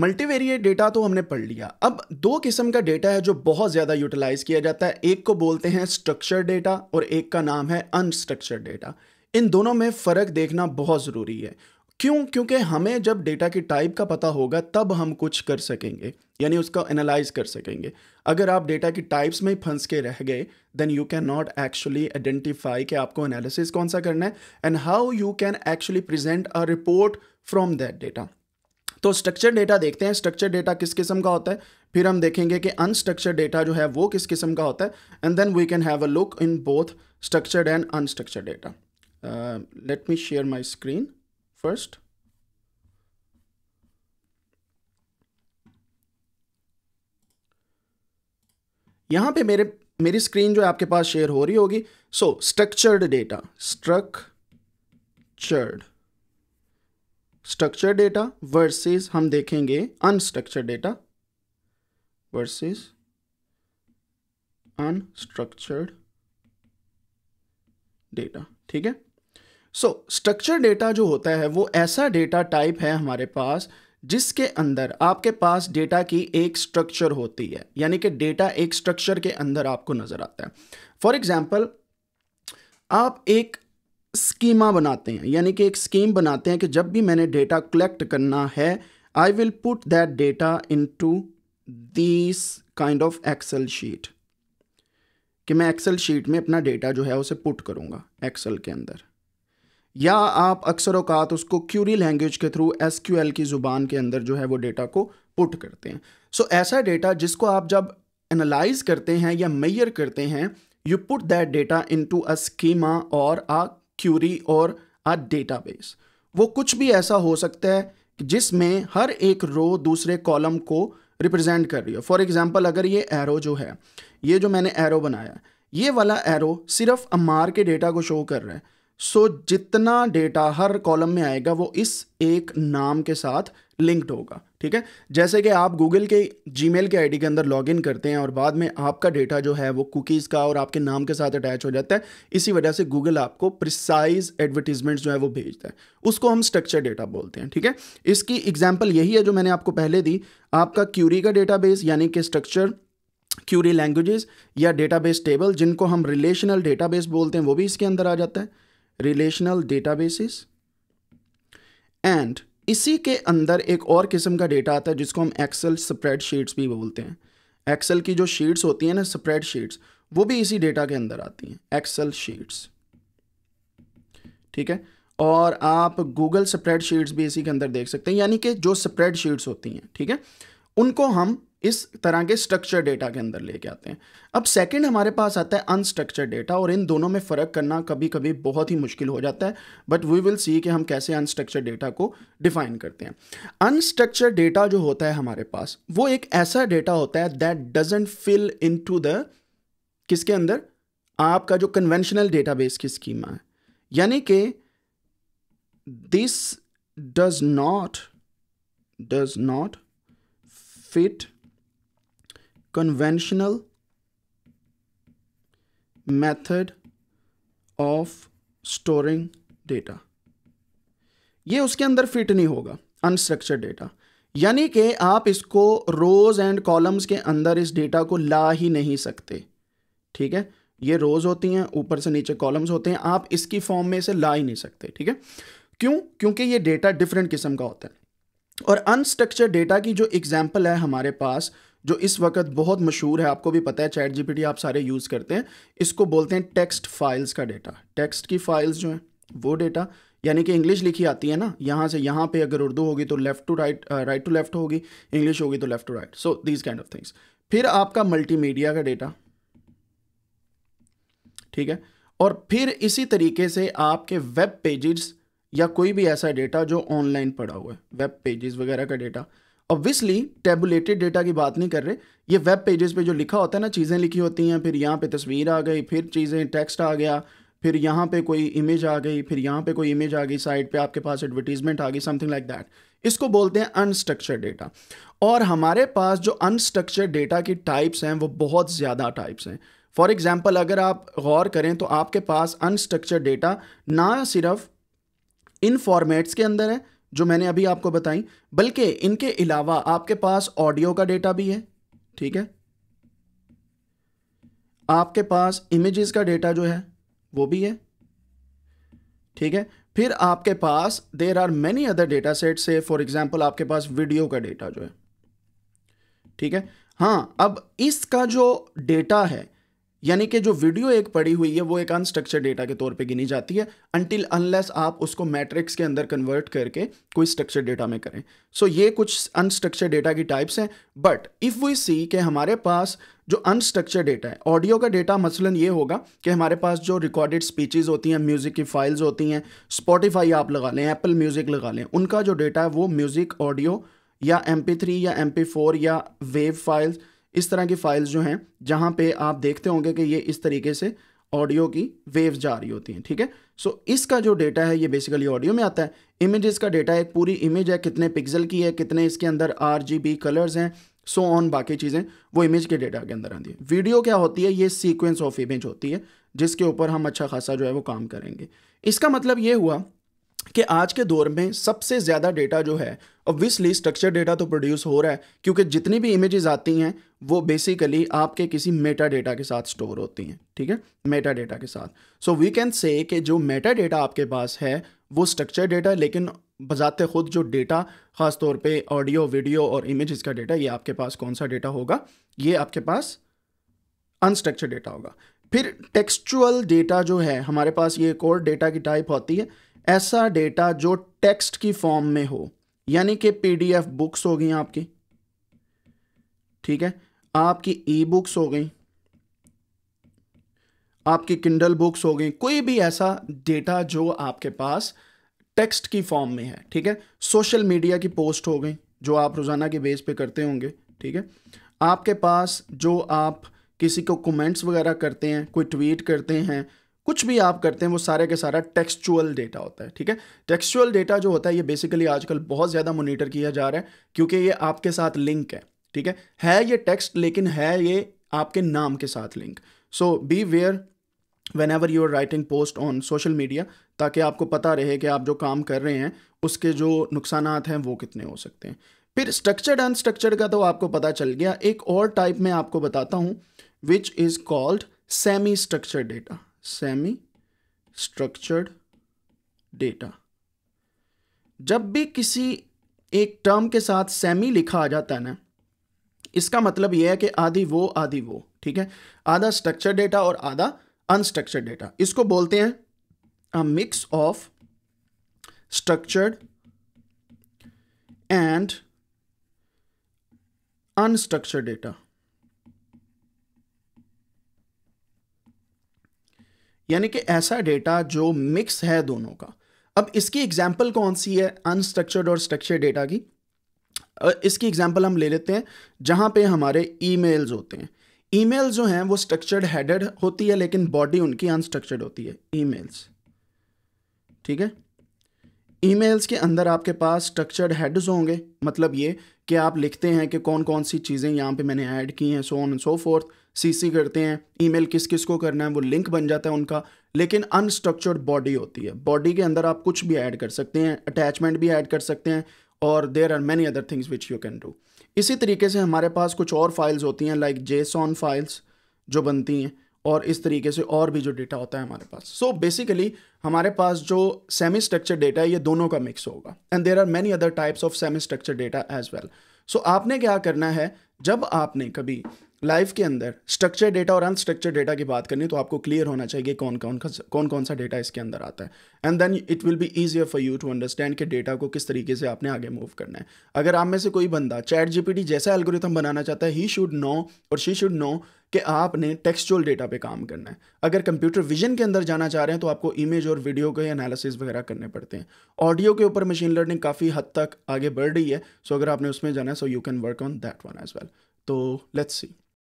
multivariate data तो हमने पढ़ लिया अब दो किस्म का डेटा है जो बहुत ज़्यादा यूटिलाइज किया जाता है एक को बोलते हैं स्ट्रक्चर डेटा और एक का नाम है अनस्ट्रक्चर डेटा इन दोनों में फ़र्क देखना बहुत ज़रूरी है क्यों क्योंकि हमें जब डेटा की टाइप का पता होगा तब हम कुछ कर सकेंगे यानी उसका एनालाइज कर सकेंगे अगर आप डेटा की टाइप्स में ही फंस के रह गए then you can not actually identify कि आपको एनालिसिस कौन सा करना है and how you can actually present a report from that data तो स्ट्रक्चर डेटा देखते हैं स्ट्रक्चर डेटा किस किस्म का होता है फिर हम देखेंगे कि अनस्ट्रक्चर डेटा जो है वो किस किस्म का होता है and then we can have a look in both structured and unstructure data let me share my screen first यहां पे मेरे मेरी स्क्रीन जो है आपके पास शेयर हो रही होगी so structured data structured structure data versus हम देखेंगे unstructure data versus unstructured data ठीक है सो स्ट्रक्चर डेटा जो होता है वो ऐसा डेटा टाइप है हमारे पास जिसके अंदर आपके पास डेटा की एक स्ट्रक्चर होती है यानी कि डेटा एक स्ट्रक्चर के अंदर आपको नज़र आता है फॉर एग्जाम्पल आप एक स्कीमा बनाते हैं यानी कि एक स्कीम बनाते हैं कि जब भी मैंने डेटा कलेक्ट करना है I will put that data into this kind of Excel sheet कि मैं एक्सेल शीट में अपना डेटा जो है उसे पुट करूंगा एक्सेल के अंदर या आप अक्सर अवकात उसको क्यूरी लैंग्वेज के थ्रू एस की ज़ुबान के अंदर जो है वो डेटा को पुट करते हैं सो so, ऐसा डेटा जिसको आप जब एनालाइज करते हैं या मैयर करते हैं you put that data into a schema और आ क्यूरी और अ डेटाबेस वो कुछ भी ऐसा हो सकता है जिसमें हर एक रो दूसरे कॉलम को रिप्रेजेंट कर रही हो फॉर एग्जांपल अगर ये एरो जो है ये जो मैंने एरो बनाया ये वाला एरो सिर्फ अमार के डेटा को शो कर रहा है सो so, जितना डेटा हर कॉलम में आएगा वो इस एक नाम के साथ लिंक्ड होगा ठीक है जैसे कि आप गूगल के जी के आईडी के अंदर लॉगिन करते हैं और बाद में आपका डेटा जो है वो कुकीज़ का और आपके नाम के साथ अटैच हो जाता है इसी वजह से गूगल आपको प्रिसाइज एडवर्टीजमेंट्स जो है वो भेजता है उसको हम स्ट्रक्चर डेटा बोलते हैं ठीक है इसकी एग्जाम्पल यही है जो मैंने आपको पहले दी आपका क्यूरी का डेटा यानी कि स्ट्रक्चर क्यूरी लैंग्वेजेस या डेटाबेस टेबल जिनको हम रिलेशनल डेटाबेस बोलते हैं वो भी इसके अंदर आ जाता है रिलेशनल डेटाबेसिस एंड इसी के अंदर एक और किस्म का डेटा आता है जिसको हम एक्सेल स्प्रेड शीट्स भी बोलते हैं एक्सेल की जो शीट्स होती हैं ना स्प्रेड शीट्स वो भी इसी डेटा के अंदर आती हैं एक्सेल शीट्स ठीक है और आप गूगल स्प्रेड शीट्स भी इसी के अंदर देख सकते हैं यानी कि जो स्प्रेड शीट्स होती हैं ठीक है उनको हम इस तरह के स्ट्रक्चर डेटा के अंदर लेके आते हैं अब सेकंड हमारे पास आता है अनस्ट्रक्चर डेटा और इन दोनों में फ़र्क करना कभी कभी बहुत ही मुश्किल हो जाता है बट वी विल सी कि हम कैसे अनस्ट्रक्चर डेटा को डिफाइन करते हैं अनस्ट्रक्चर डेटा जो होता है हमारे पास वो एक ऐसा डेटा होता है that doesn't fill in the किसके अंदर आपका जो कन्वेंशनल डेटाबेस की स्कीमा है यानी कि this does not does not fit conventional method of storing data ये उसके अंदर फिट नहीं होगा अनस्ट्रक्चर्ड डेटा यानी कि आप इसको रोज एंड कॉलम्स के अंदर इस डेटा को ला ही नहीं सकते ठीक है ये रोज होती हैं ऊपर से नीचे कॉलम्स होते हैं आप इसकी फॉर्म में इसे ला ही नहीं सकते ठीक है क्यों क्योंकि ये डेटा डिफरेंट किस्म का होता है और अनस्ट्रक्चर्ड डेटा की जो एग्जाम्पल है हमारे पास जो इस वक्त बहुत मशहूर है आपको भी पता है चैट जी आप सारे यूज़ करते हैं इसको बोलते हैं टेक्स्ट फाइल्स का डेटा टेक्स्ट की फाइल्स जो हैं वो डेटा यानी कि इंग्लिश लिखी आती है ना यहाँ से यहाँ पे अगर उर्दू होगी तो left to right right to left होगी इंग्लिश होगी तो left to right so these kind of things फिर आपका मल्टीमीडिया का डेटा ठीक है और फिर इसी तरीके से आपके वेब पेजेस या कोई भी ऐसा डेटा जो ऑनलाइन पड़ा हुआ है वेब पेजेस वगैरह का डेटा ऑब्वियसली टेबुलेटेड डेटा की बात नहीं कर रहे ये वेब पेजेस पे जो लिखा होता है ना चीज़ें लिखी होती हैं फिर यहाँ पे तस्वीर आ गई फिर चीज़ें टेक्स्ट आ गया फिर यहाँ पे कोई इमेज आ गई फिर यहाँ पे कोई इमेज आ गई साइड पे आपके पास एडवर्टीजमेंट आ गई समथिंग लाइक दैट इसको बोलते हैं अनस्ट्रक्चर डेटा और हमारे पास जो अनस्ट्रक्चर डेटा की टाइप्स हैं वो बहुत ज़्यादा टाइप्स हैं फॉर एग्ज़ाम्पल अगर आप गौर करें तो आपके पास अनस्ट्रक्चर डेटा ना सिर्फ इन फॉर्मेट्स के अंदर है जो मैंने अभी आपको बताई बल्कि इनके अलावा आपके पास ऑडियो का डेटा भी है ठीक है आपके पास इमेजेस का डेटा जो है वो भी है ठीक है फिर आपके पास there are many other data set से फॉर एग्जाम्पल आपके पास वीडियो का डेटा जो है ठीक है हाँ अब इसका जो डेटा है यानी कि जो वीडियो एक पड़ी हुई है वो एक अनस्ट्रक्चर डेटा के तौर पे गिनी जाती है अनटिल अनलेस आप उसको मैट्रिक्स के अंदर कन्वर्ट करके कोई स्ट्रक्चर डेटा में करें सो so, ये कुछ अनस्ट्रक्चर डेटा की टाइप्स हैं बट इफ़ वी सी कि हमारे पास जो अनस्ट्रक्चर डेटा है ऑडियो का डेटा मसलन ये होगा कि हमारे पास जो रिकॉर्डेड स्पीचेज होती हैं म्यूज़िक की फाइल्स होती हैं स्पॉटिफाई आप लगा लें एप्पल म्यूज़िक लगा लें उनका जो डेटा है वो म्यूज़िक ऑडियो या एम या एम या वेव फाइल्स इस तरह की फाइल्स जो हैं जहाँ पे आप देखते होंगे कि ये इस तरीके से ऑडियो की वेव्स जा रही होती हैं ठीक है सो so, इसका जो डेटा है ये बेसिकली ऑडियो में आता है इमेजेस का डेटा एक पूरी इमेज है कितने पिक्सल की है कितने इसके अंदर आर जी बी कलर्स हैं सो ऑन बाकी चीज़ें वो इमेज के डेटा के अंदर आती है वीडियो क्या होती है ये सीक्वेंस ऑफ इमेज होती है जिसके ऊपर हम अच्छा खासा जो है वो काम करेंगे इसका मतलब ये हुआ कि आज के दौर में सबसे ज़्यादा डेटा जो है ऑब्वियसली स्ट्रक्चर डेटा तो प्रोड्यूस हो रहा है क्योंकि जितनी भी इमेजेस आती हैं वो बेसिकली आपके किसी मेटा डेटा के साथ स्टोर होती हैं ठीक है मेटा डेटा के साथ सो वी कैन से कि जो मेटा डेटा आपके पास है वो स्ट्रक्चर डेटा लेकिन बजाते खुद जो डेटा ख़ास तौर पे ऑडियो वीडियो और इमेज का डेटा ये आपके पास कौन सा डेटा होगा ये आपके पास अनस्ट्रक्चर डेटा होगा फिर टेक्सचुअल डेटा जो है हमारे पास ये एक और डेटा की टाइप होती है ऐसा डेटा जो टेक्स्ट की फॉर्म में हो यानी कि पीडीएफ बुक्स हो गई आपकी ठीक है आपकी ई बुक्स हो गई आपकी किंडल बुक्स हो गई कोई भी ऐसा डेटा जो आपके पास टेक्स्ट की फॉर्म में है ठीक है सोशल मीडिया की पोस्ट हो गई जो आप रोज़ाना के बेस पे करते होंगे ठीक है आपके पास जो आप किसी को कमेंट्स वगैरह करते हैं कोई ट्वीट करते हैं कुछ भी आप करते हैं वो सारे के सारा टेक्सचुअल डेटा होता है ठीक है टेक्सचुअल डेटा जो होता है ये बेसिकली आजकल बहुत ज़्यादा मोनिटर किया जा रहा है क्योंकि ये आपके साथ लिंक है ठीक है है ये टेक्स्ट लेकिन है ये आपके नाम के साथ link so beware whenever you are writing post on social media ताकि आपको पता रहे कि आप जो काम कर रहे हैं उसके जो नुकसान हैं वो कितने हो सकते हैं फिर स्ट्रक्चर्ड अनस्ट्रक्चर्ड का तो आपको पता चल गया एक और टाइप में आपको बताता हूँ which is called semi structured data semi structured data जब भी किसी एक टर्म के साथ सेमी लिखा आ जाता है ना इसका मतलब यह है कि आधी वो आधी वो ठीक है आधा स्ट्रक्चर डेटा और आधा अनस्ट्रक्चर्ड डेटा इसको बोलते हैं a mix of structured and unstructured data यानी कि ऐसा डेटा जो मिक्स है दोनों का अब इसकी एग्जाम्पल कौन सी है अनस्ट्रक्चर्ड और स्ट्रक्चर्ड डेटा की इसकी एग्जांपल हम ले लेते हैं जहाँ पे हमारे ईमेल्स होते हैं ईमेल्स जो हैं वो स्ट्रक्चर्ड हेडेड होती है लेकिन बॉडी उनकी अनस्ट्रक्चर्ड होती है ईमेल्स ठीक है ईमेल्स के अंदर आपके पास स्ट्रक्चर्ड हेड्स होंगे मतलब ये कि आप लिखते हैं कि कौन कौन सी चीज़ें यहाँ पे मैंने ऐड की हैं so on and so forth CC करते हैं ईमेल किस किस को करना है वो लिंक बन जाता है उनका लेकिन अनस्ट्रक्चर्ड बॉडी होती है बॉडी के अंदर आप कुछ भी ऐड कर सकते हैं अटैचमेंट भी ऐड कर सकते हैं और there are many other things which you can do इसी तरीके से हमारे पास कुछ और फाइल्स होती हैं लाइक जेसॉन फाइल्स जो बनती हैं और इस तरीके से और भी जो डेटा होता है हमारे पास सो so बेसिकली हमारे पास जो सेमी स्ट्रक्चर डेटा है ये दोनों का मिक्स होगा and there are many other types of semi structure data as well so so, आपने क्या करना है जब आपने कभी लाइफ के अंदर स्ट्रक्चर डेटा और अनस्ट्रक्चर डेटा की बात करनी तो आपको क्लियर होना चाहिए कौन कौन का कौन कौन सा डेटा इसके अंदर आता है and then it will be easier for you to understand कि डेटा को किस तरीके से आपने आगे मूव करना है अगर आप में से कोई बंदा चैट जीपीटी जैसा एल्गोरिथम बनाना चाहता है ही शुड नो और शी शुड नो कि आपने टेक्सचुअल डेटा पे काम करना है अगर कंप्यूटर विजन के अंदर जाना चाह रहे हैं तो आपको इमेज और वीडियो के एनालिसिस वगैरह करने पड़ते हैं ऑडियो के ऊपर मशीन लर्निंग काफ़ी हद तक आगे बढ़ रही है सो अगर आपने उसमें जाना so you can work on that one as well so let's see